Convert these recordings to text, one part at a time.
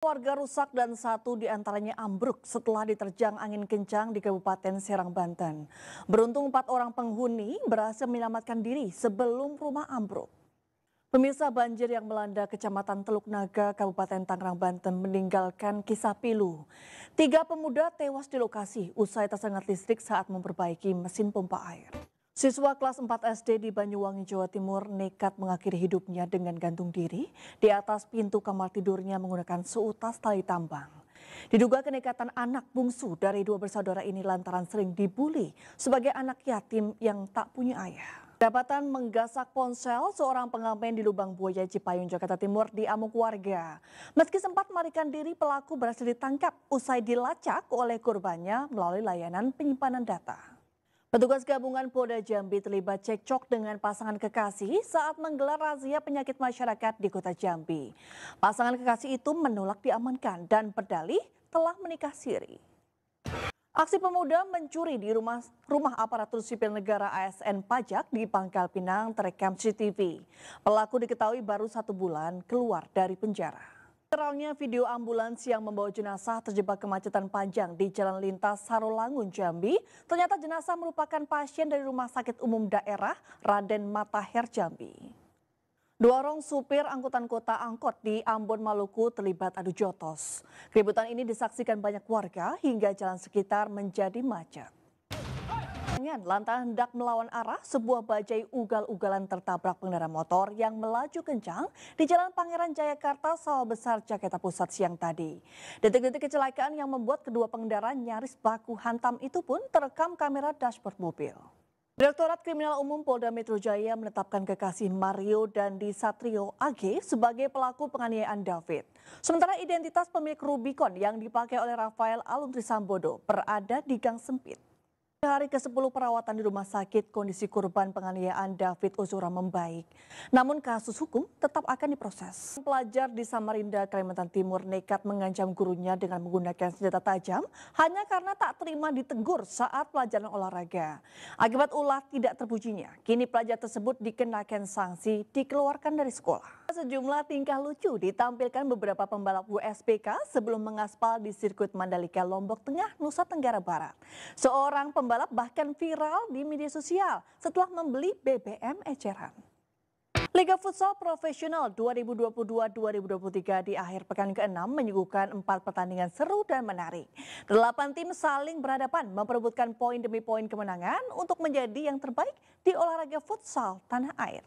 Warga rusak dan satu diantaranya ambruk setelah diterjang angin kencang di Kabupaten Serang, Banten. Beruntung empat orang penghuni berhasil menyelamatkan diri sebelum rumah ambruk. Pemirsa banjir yang melanda Kecamatan Teluk Naga, Kabupaten Tangerang, Banten meninggalkan kisah pilu. Tiga pemuda tewas di lokasi usai tersengat listrik saat memperbaiki mesin pompa air. Siswa kelas 4 SD di Banyuwangi, Jawa Timur nekat mengakhiri hidupnya dengan gantung diri di atas pintu kamar tidurnya menggunakan seutas tali tambang. Diduga kenekatan anak bungsu dari dua bersaudara ini lantaran sering dibully sebagai anak yatim yang tak punya ayah. Dapatan menggasak ponsel, seorang pengamen di Lubang Buaya Cipayung, Jakarta Timur di amuk warga. Meski sempat melarikan diri, pelaku berhasil ditangkap usai dilacak oleh korbannya melalui layanan penyimpanan data. Petugas gabungan Polda Jambi terlibat cekcok dengan pasangan kekasih saat menggelar razia penyakit masyarakat di kota Jambi. Pasangan kekasih itu menolak diamankan dan pedali telah menikah siri. Aksi pemuda mencuri di rumah rumah aparatur sipil negara ASN pajak di Pangkal Pinang terekam CCTV. Pelaku diketahui baru satu bulan keluar dari penjara. Teralnya video ambulans yang membawa jenazah terjebak kemacetan panjang di Jalan Lintas Sarolangun, Jambi. Ternyata jenazah merupakan pasien dari Rumah Sakit Umum Daerah Raden Mataher, Jambi. Dua orang supir angkutan kota angkot di Ambon, Maluku terlibat adu jotos. Keributan ini disaksikan banyak warga hingga jalan sekitar menjadi macet. Serangan lantaran hendak melawan arah, sebuah bajai ugal-ugalan tertabrak pengendara motor yang melaju kencang di Jalan Pangeran Jayakarta, Sawah Besar, Jakarta Pusat siang tadi. Detik-detik kecelakaan yang membuat kedua pengendara nyaris baku hantam itu pun terekam kamera dashboard mobil. Direktorat Kriminal Umum Polda Metro Jaya menetapkan kekasih Mario Dandi Satrio AG sebagai pelaku penganiayaan David. Sementara identitas pemilik Rubicon yang dipakai oleh Rafael Aluntri Sambodo berada di gang sempit. Hari ke-10 perawatan di rumah sakit, kondisi korban penganiayaan David Ozora membaik. Namun kasus hukum tetap akan diproses. Pelajar di Samarinda, Kalimantan Timur nekat mengancam gurunya dengan menggunakan senjata tajam hanya karena tak terima ditegur saat pelajaran olahraga. Akibat ulah tidak terpujinya, kini pelajar tersebut dikenakan sanksi dikeluarkan dari sekolah. Sejumlah tingkah lucu ditampilkan beberapa pembalap USPK sebelum mengaspal di sirkuit Mandalika Lombok Tengah, Nusa Tenggara Barat. Seorang pembalap bahkan viral di media sosial setelah membeli BBM eceran. Liga Futsal Profesional 2022-2023 di akhir pekan ke-6 menyuguhkan empat pertandingan seru dan menarik. Delapan tim saling berhadapan memperebutkan poin demi poin kemenangan untuk menjadi yang terbaik di olahraga futsal tanah air.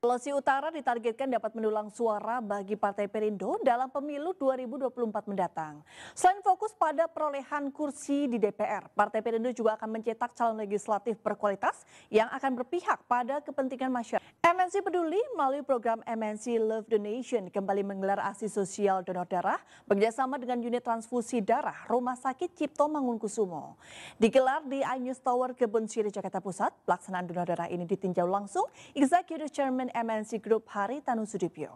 Sulawesi Utara ditargetkan dapat mendulang suara bagi Partai Perindo dalam pemilu 2024 mendatang. Selain fokus pada perolehan kursi di DPR, Partai Perindo juga akan mencetak calon legislatif berkualitas yang akan berpihak pada kepentingan masyarakat. MNC Peduli melalui program MNC Love Donation kembali menggelar aksi sosial donor darah bekerjasama dengan unit transfusi darah Rumah Sakit Cipto Mangunkusumo. Digelar di iNews Tower Kebun Siri, Jakarta Pusat, pelaksanaan donor darah ini ditinjau langsung Executive Chairman MNC Group Hari Tanu Sudipyo.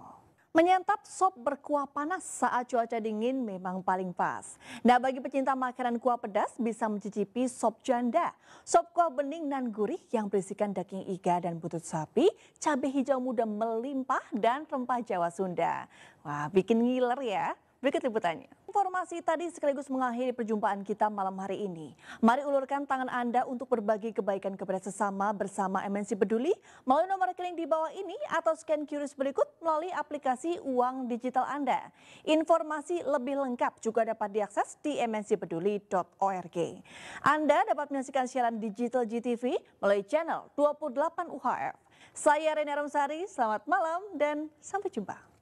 Menyantap sop berkuah panas saat cuaca dingin memang paling pas. Nah bagi pecinta makanan kuah pedas bisa mencicipi sop janda. Sop kuah bening dan gurih yang berisikan daging iga dan butut sapi, cabai hijau muda melimpah dan rempah jawa Sunda. Wah bikin ngiler ya. Berikut liputannya. Informasi tadi sekaligus mengakhiri perjumpaan kita malam hari ini. Mari ulurkan tangan Anda untuk berbagi kebaikan kepada sesama bersama MNC Peduli melalui nomor rekening di bawah ini atau scan QRIS berikut melalui aplikasi uang digital Anda. Informasi lebih lengkap juga dapat diakses di mncpeduli.org. Anda dapat menyaksikan siaran digital GTV melalui channel 28 UHF. Saya Rene Ramsari, selamat malam dan sampai jumpa.